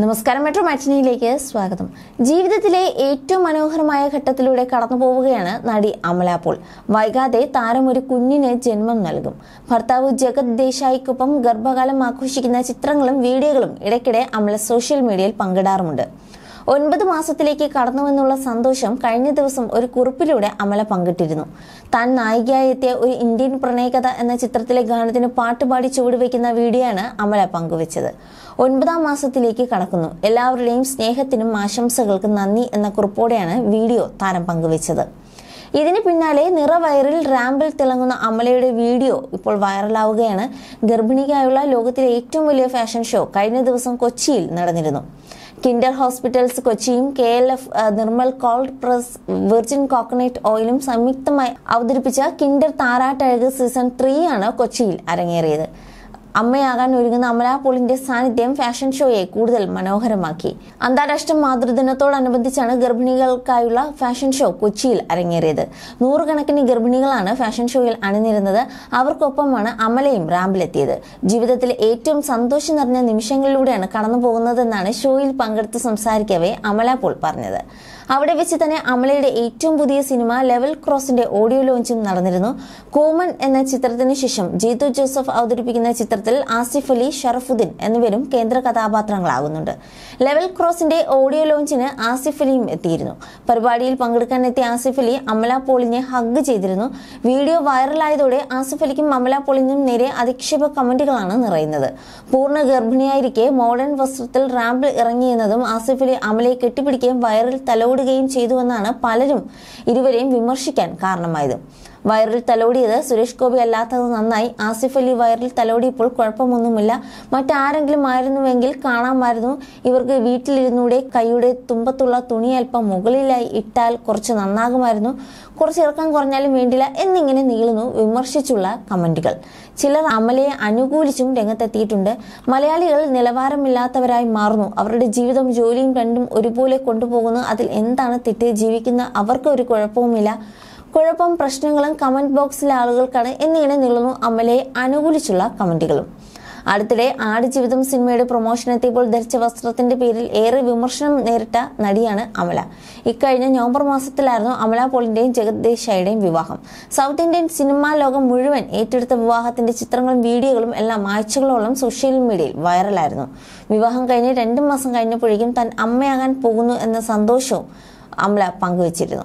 നമസ്കാരം മെട്രോ മാറ്റിനിയിലേക്ക് സ്വാഗതം ജീവിതത്തിലെ ഏറ്റവും മനോഹരമായ ഘട്ടത്തിലൂടെ കടന്നു പോവുകയാണ് നടി അമല പോൾ വൈകാതെ താരം ഒരു കുഞ്ഞിന് ജന്മം നൽകും ഭർത്താവ് ജഗത് ദേശായിക്കൊപ്പം ഗർഭകാലം ആഘോഷിക്കുന്ന ചിത്രങ്ങളും വീഡിയോകളും ഇടയ്ക്കിടെ അമല സോഷ്യൽ മീഡിയയിൽ പങ്കിടാറുമുണ്ട് ഒൻപത് മാസത്തിലേക്ക് കടന്നുവെന്നുള്ള സന്തോഷം കഴിഞ്ഞ ദിവസം ഒരു കുറിപ്പിലൂടെ അമല പങ്കിട്ടിരുന്നു താൻ നായികയായി എത്തിയ ഒരു ഇന്ത്യൻ പ്രണയകഥ എന്ന ചിത്രത്തിലെ ഗാനത്തിന് പാട്ടുപാടി ചുവടുവെക്കുന്ന വീഡിയോയാണ് അമല പങ്കുവച്ചത് ഒൻപതാം മാസത്തിലേക്ക് കടക്കുന്നു എല്ലാവരുടെയും സ്നേഹത്തിനും ആശംസകൾക്കും നന്ദി എന്ന കുറിപ്പോടെയാണ് വീഡിയോ താരം പങ്കുവച്ചത് ഇതിന് പിന്നാലെ നിറവയറിൽ റാമ്പിൽ തിളങ്ങുന്ന അമലയുടെ വീഡിയോ ഇപ്പോൾ വൈറലാവുകയാണ് ഗർഭിണിക്കായുള്ള ലോകത്തിലെ ഏറ്റവും വലിയ ഫാഷൻ ഷോ കഴിഞ്ഞ ദിവസം കൊച്ചിയിൽ നടന്നിരുന്നു കിൻഡർ ഹോസ്പിറ്റൽസ് കൊച്ചിയും K L F Nirmal cold press virgin coconut ഓയിലും സംയുക്തമായി അവതരിപ്പിച്ച കിൻഡർ താരാട്ടഴക് സീസൺ ത്രീ ആണ് കൊച്ചിയിൽ അരങ്ങേറിയത് അമ്മയാകാൻ ഒരുങ്ങുന്ന അമല പോളിന്റെ സാന്നിധ്യം ഫാഷൻ ഷോയെ കൂടുതൽ മനോഹരമാക്കി അന്താരാഷ്ട്ര മാതൃദിനത്തോടനുബന്ധിച്ചാണ് ഗർഭിണികൾക്കായുള്ള ഫാഷൻ ഷോ കൊച്ചിയിൽ അരങ്ങേറിയത് നൂറുകണക്കിന് ഗർഭിണികളാണ് ഫാഷൻ ഷോയിൽ അണിനിരുന്നത് അവർക്കൊപ്പമാണ് അമലയും റാമ്പിലെത്തിയത് ജീവിതത്തിലെ ഏറ്റവും സന്തോഷം നിറഞ്ഞ നിമിഷങ്ങളിലൂടെയാണ് കടന്നു പോകുന്നതെന്നാണ് ഷോയിൽ പങ്കെടുത്ത് സംസാരിക്കവേ അമല പോൾ പറഞ്ഞത് അവിടെ വെച്ച് തന്നെ അമലയുടെ ഏറ്റവും പുതിയ സിനിമ ലെവൽ ക്രോസിന്റെ ഓഡിയോ ലോഞ്ചും നടന്നിരുന്നു കോമൺ എന്ന ചിത്രത്തിന് ശേഷം ജീതു ജോസഫ് അവതരിപ്പിക്കുന്ന ചിത്രത്തിൽ ആസിഫ് അലി ഷറഫുദ്ദീൻ എന്നിവരും കേന്ദ്ര കഥാപാത്രങ്ങളാകുന്നുണ്ട് ലെവൽ ക്രോസിന്റെ ഓഡിയോ ലോഞ്ചിന് ആസിഫ് അലിയും എത്തിയിരുന്നു പരിപാടിയിൽ പങ്കെടുക്കാനെത്തിയ ആസിഫ് അലി അമല പോളിനെ ഹഗ് ചെയ്തിരുന്നു വീഡിയോ വൈറലായതോടെ ആസിഫ് അലിക്കും അമല പോളിനും നേരെ അധിക്ഷേപ കമന്റുകളാണ് നിറയുന്നത് പൂർണ്ണ ഗർഭിണിയായിരിക്കെ മോഡേൺ വസ്ത്രത്തിൽ റാമ്പിൾ ഇറങ്ങിയെന്നതും ആസിഫ് അലി അമലയെ കെട്ടിപ്പിടിക്കുകയും വയറിൽ തലോടി തലോടുകയും ചെയ്തുവെന്നാണ് പലരും ഇരുവരെയും വിമർശിക്കാൻ കാരണമായത് വയറിൽ തലോടിയത് സുരേഷ് ഗോപി അല്ലാത്തത് നന്നായി ആസിഫ് അലി വയറിൽ തലോടിയപ്പോൾ കുഴപ്പമൊന്നുമില്ല മറ്റാരെങ്കിലും ആയിരുന്നുവെങ്കിൽ കാണാമായിരുന്നു ഇവർക്ക് വീട്ടിലിരുന്നൂടെ കൈയുടെ തുമ്പത്തുള്ള തുണി അല്പം മുകളിലായി ഇട്ടാൽ കുറച്ച് നന്നാകുമായിരുന്നു കുറച്ച് ഇറക്കം കുറഞ്ഞാലും വേണ്ടില്ല എന്നിങ്ങനെ നീളുന്നു വിമർശിച്ചുള്ള കമന്റുകൾ ചിലർ അമലയെ അനുകൂലിച്ചും രംഗത്തെത്തിയിട്ടുണ്ട് മലയാളികൾ നിലവാരമില്ലാത്തവരായി മാറുന്നു അവരുടെ ജീവിതം ജോലിയും രണ്ടും ഒരുപോലെ കൊണ്ടുപോകുന്നു അതിൽ എന്താണ് തെറ്റ് ജീവിക്കുന്ന അവർക്ക് ഒരു കുഴപ്പവുമില്ല കുഴപ്പം പ്രശ്നങ്ങളും കമന്റ് ബോക്സിലെ ആളുകൾക്കാണ് എന്നിങ്ങനെ നീളുന്നു അമലയെ അനുകൂലിച്ചുള്ള കമന്റുകളും അടുത്തിടെ ആടുജീവിതം സിനിമയുടെ പ്രൊമോഷൻ എത്തിയപ്പോൾ ധരിച്ച വസ്ത്രത്തിന്റെ പേരിൽ ഏറെ വിമർശനം നേരിട്ട നടിയാണ് അമല ഇക്കഴിഞ്ഞ നവംബർ മാസത്തിലായിരുന്നു അമല പോളിന്റെയും ജഗദ്ദേശായുടെയും വിവാഹം സൗത്ത് ഇന്ത്യൻ സിനിമാ ലോകം മുഴുവൻ ഏറ്റെടുത്ത വിവാഹത്തിന്റെ ചിത്രങ്ങളും വീഡിയോകളും എല്ലാം ആഴ്ചകളോളം സോഷ്യൽ മീഡിയയിൽ വൈറലായിരുന്നു വിവാഹം കഴിഞ്ഞ് രണ്ട് മാസം കഴിഞ്ഞപ്പോഴേക്കും താൻ അമ്മയാകാൻ പോകുന്നു എന്ന സന്തോഷവും അമല പങ്കുവച്ചിരുന്നു